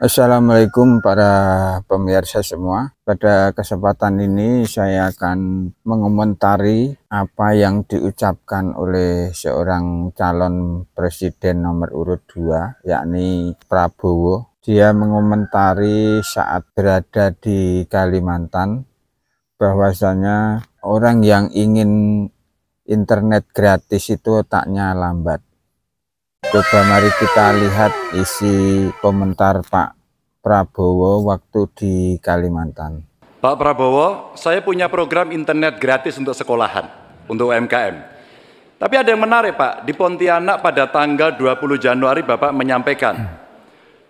Assalamualaikum para pemirsa semua. Pada kesempatan ini saya akan mengomentari apa yang diucapkan oleh seorang calon presiden nomor urut 2 yakni Prabowo. Dia mengomentari saat berada di Kalimantan bahwasanya orang yang ingin internet gratis itu otaknya lambat. Coba mari kita lihat isi komentar Pak Prabowo waktu di Kalimantan. Pak Prabowo, saya punya program internet gratis untuk sekolahan, untuk UMKM. Tapi ada yang menarik Pak, di Pontianak pada tanggal 20 Januari Bapak menyampaikan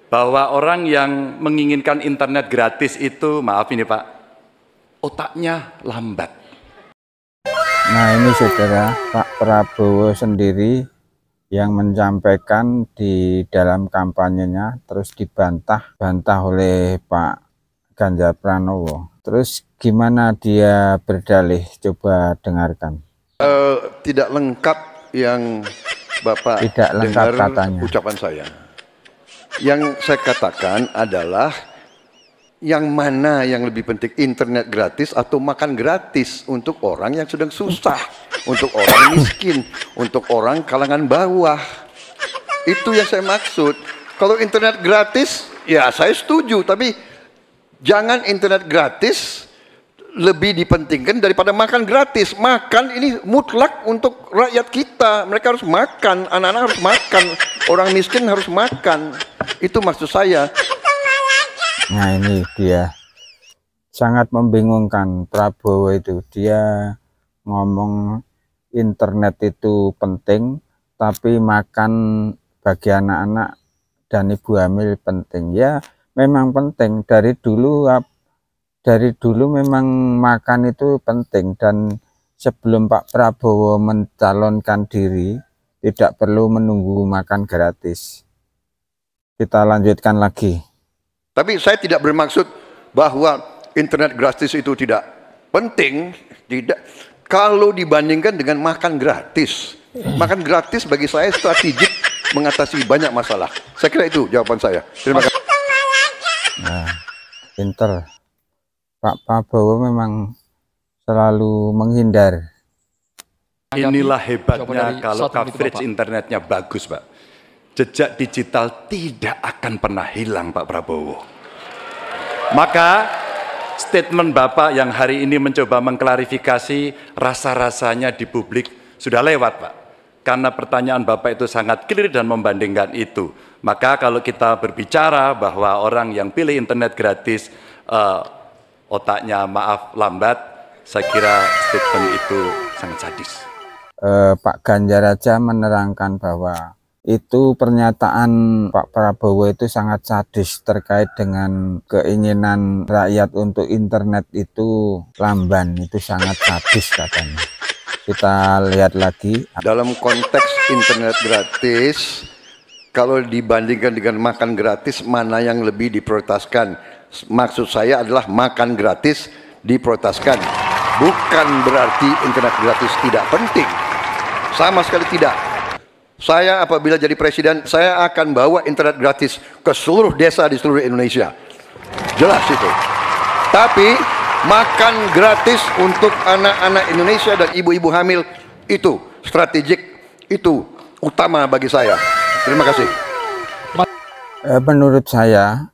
bahwa orang yang menginginkan internet gratis itu, maaf ini Pak, otaknya lambat. Nah ini saudara, Pak Prabowo sendiri yang menyampaikan di dalam kampanyenya terus dibantah bantah oleh Pak Ganjar Pranowo terus gimana dia berdalih coba dengarkan uh, tidak lengkap yang Bapak tidak lengkap dengar katanya ucapan saya yang saya katakan adalah yang mana yang lebih penting internet gratis atau makan gratis untuk orang yang sedang susah untuk orang miskin, untuk orang kalangan bawah. Itu yang saya maksud. Kalau internet gratis, ya saya setuju, tapi jangan internet gratis lebih dipentingkan daripada makan gratis. Makan ini mutlak untuk rakyat kita. Mereka harus makan, anak-anak harus makan, orang miskin harus makan. Itu maksud saya. Nah ini dia sangat membingungkan Prabowo itu. Dia ngomong internet itu penting tapi makan bagi anak-anak dan ibu hamil penting ya memang penting dari dulu dari dulu memang makan itu penting dan sebelum Pak Prabowo mencalonkan diri tidak perlu menunggu makan gratis kita lanjutkan lagi tapi saya tidak bermaksud bahwa internet gratis itu tidak penting tidak kalau dibandingkan dengan makan gratis, makan gratis bagi saya strategik mengatasi banyak masalah. Saya kira itu jawaban saya. Terima kasih. Nah, pinter. Pak Prabowo memang selalu menghindar. Inilah hebatnya kalau coverage internetnya bagus, Pak. Jejak digital tidak akan pernah hilang, Pak Prabowo. Maka statement Bapak yang hari ini mencoba mengklarifikasi rasa-rasanya di publik sudah lewat Pak. Karena pertanyaan Bapak itu sangat clear dan membandingkan itu. Maka kalau kita berbicara bahwa orang yang pilih internet gratis uh, otaknya maaf lambat, saya kira statement itu sangat sadis. Uh, Pak Ganjar aja menerangkan bahwa itu pernyataan Pak Prabowo itu sangat sadis terkait dengan keinginan rakyat untuk internet itu lamban itu sangat sadis katanya kita lihat lagi dalam konteks internet gratis kalau dibandingkan dengan makan gratis mana yang lebih diprioritaskan maksud saya adalah makan gratis diprioritaskan bukan berarti internet gratis tidak penting sama sekali tidak saya apabila jadi presiden, saya akan bawa internet gratis ke seluruh desa di seluruh Indonesia. Jelas itu. Tapi makan gratis untuk anak-anak Indonesia dan ibu-ibu hamil itu strategik, itu utama bagi saya. Terima kasih. Eh, menurut saya,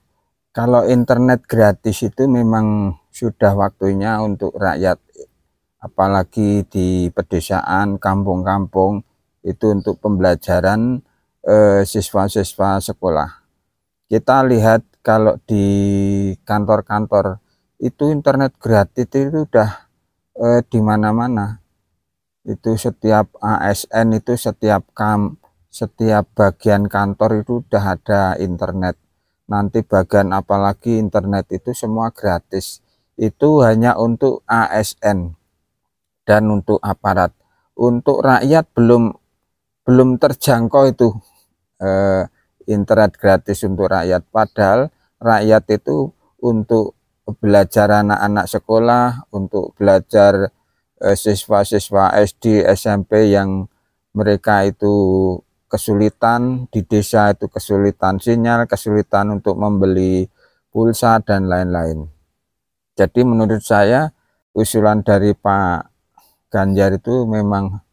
kalau internet gratis itu memang sudah waktunya untuk rakyat apalagi di pedesaan, kampung-kampung itu untuk pembelajaran eh, siswa-siswa eh, sekolah kita lihat kalau di kantor-kantor itu internet gratis itu udah eh, di mana-mana itu setiap ASN itu setiap kam setiap bagian kantor itu udah ada internet nanti bagian apalagi internet itu semua gratis itu hanya untuk ASN dan untuk aparat untuk rakyat belum belum terjangkau itu eh, internet gratis untuk rakyat padahal rakyat itu untuk belajar anak-anak sekolah untuk belajar eh, siswa-siswa eh, SD SMP yang mereka itu kesulitan di desa itu kesulitan sinyal, kesulitan untuk membeli pulsa dan lain-lain. Jadi menurut saya usulan dari Pak Ganjar itu memang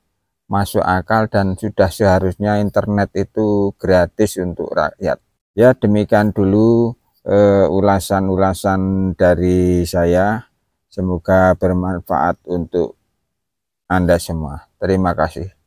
masuk akal dan sudah seharusnya internet itu gratis untuk rakyat. Ya demikian dulu eh, ulasan-ulasan uh, dari saya. Semoga bermanfaat untuk Anda semua. Terima kasih.